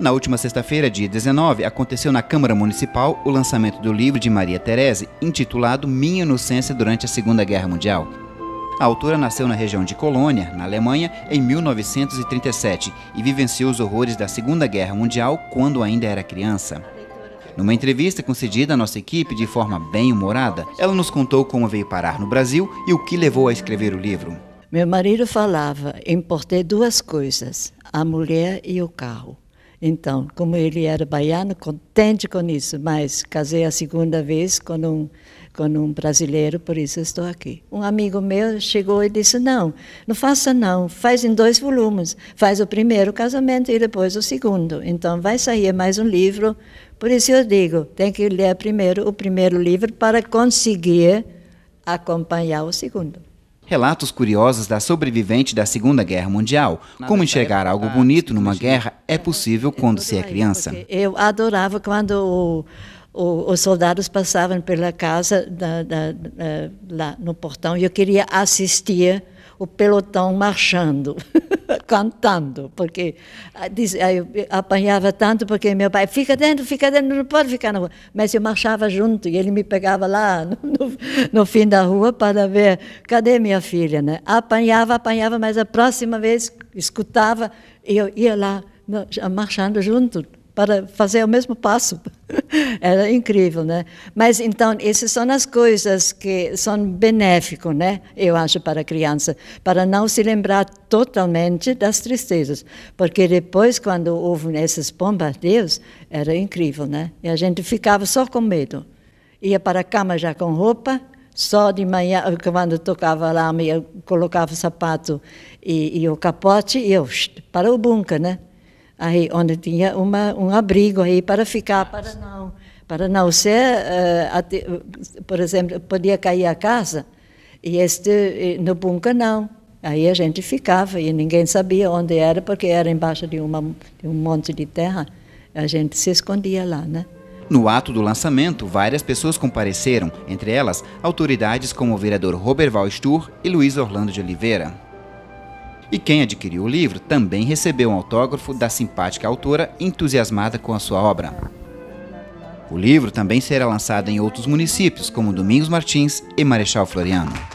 Na última sexta-feira, dia 19, aconteceu na Câmara Municipal o lançamento do livro de Maria Terese, intitulado Minha Inocência durante a Segunda Guerra Mundial. A autora nasceu na região de Colônia, na Alemanha, em 1937 e vivenciou os horrores da Segunda Guerra Mundial quando ainda era criança. Numa entrevista concedida à nossa equipe de forma bem humorada, ela nos contou como veio parar no Brasil e o que levou a escrever o livro. Meu marido falava: importei duas coisas, a mulher e o carro. Então, como ele era baiano, contente com isso, mas casei a segunda vez com um, com um brasileiro, por isso estou aqui. Um amigo meu chegou e disse: Não, não faça não, faz em dois volumes. Faz o primeiro casamento e depois o segundo. Então, vai sair mais um livro. Por isso eu digo: tem que ler primeiro o primeiro livro para conseguir acompanhar o segundo. Relatos curiosos da sobrevivente da Segunda Guerra Mundial. Como enxergar algo bonito numa guerra é, é possível é quando se é criança. Eu adorava quando o, os soldados passavam pela casa da, da, da, lá no portão e eu queria assistir o pelotão marchando. cantando, porque ah, diz, ah, eu apanhava tanto, porque meu pai, fica dentro, fica dentro, não pode ficar na rua. Mas eu marchava junto e ele me pegava lá no, no, no fim da rua para ver, cadê minha filha, né? Apanhava, apanhava, mas a próxima vez escutava, eu ia lá, marchando junto para fazer o mesmo passo. Era incrível, né? Mas então essas são as coisas que são benéficas, né? Eu acho para a criança, para não se lembrar totalmente das tristezas, porque depois quando houve esses bombardeios era incrível, né? E a gente ficava só com medo. Ia para a cama já com roupa, só de manhã, quando tocava alarme, eu colocava o sapato e, e o capote e eu, para o bunker, né? aí onde tinha uma, um abrigo aí para ficar, para não, para não ser, uh, ati, por exemplo, podia cair a casa, e este no bunker não. Aí a gente ficava e ninguém sabia onde era, porque era embaixo de, uma, de um monte de terra. A gente se escondia lá, né? No ato do lançamento, várias pessoas compareceram, entre elas autoridades como o vereador Robert Valstur e Luiz Orlando de Oliveira. E quem adquiriu o livro também recebeu um autógrafo da simpática autora entusiasmada com a sua obra. O livro também será lançado em outros municípios, como Domingos Martins e Marechal Floriano.